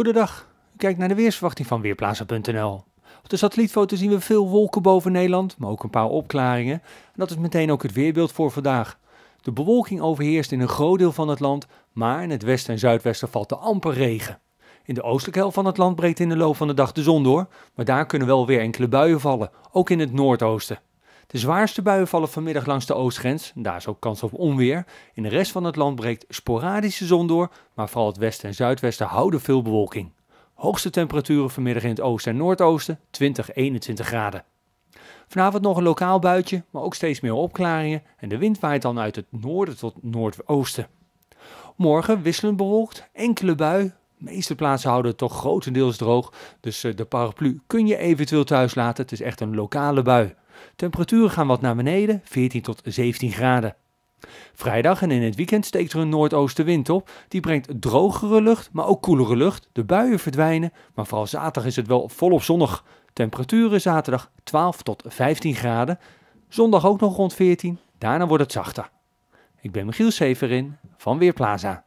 Goedendag, Kijk naar de weersverwachting van Weerplaza.nl. Op de satellietfoto zien we veel wolken boven Nederland, maar ook een paar opklaringen. dat is meteen ook het weerbeeld voor vandaag. De bewolking overheerst in een groot deel van het land, maar in het westen en zuidwesten valt er amper regen. In de oostelijke helft van het land breekt in de loop van de dag de zon door, maar daar kunnen wel weer enkele buien vallen, ook in het noordoosten. De zwaarste buien vallen vanmiddag langs de oostgrens. Daar is ook kans op onweer. In de rest van het land breekt sporadische zon door, maar vooral het westen en zuidwesten houden veel bewolking. Hoogste temperaturen vanmiddag in het oosten en noordoosten 20, 21 graden. Vanavond nog een lokaal buitje, maar ook steeds meer opklaringen en de wind waait dan uit het noorden tot noordoosten. Morgen wisselend bewolkt, enkele bui. De meeste plaatsen houden het toch grotendeels droog, dus eh, de paraplu kun je eventueel thuis laten. Het is echt een lokale bui. Temperaturen gaan wat naar beneden, 14 tot 17 graden. Vrijdag en in het weekend steekt er een noordoostenwind op. Die brengt drogere lucht, maar ook koelere lucht. De buien verdwijnen, maar vooral zaterdag is het wel volop zonnig. Temperaturen zaterdag 12 tot 15 graden. Zondag ook nog rond 14, daarna wordt het zachter. Ik ben Michiel Severin van Weerplaza.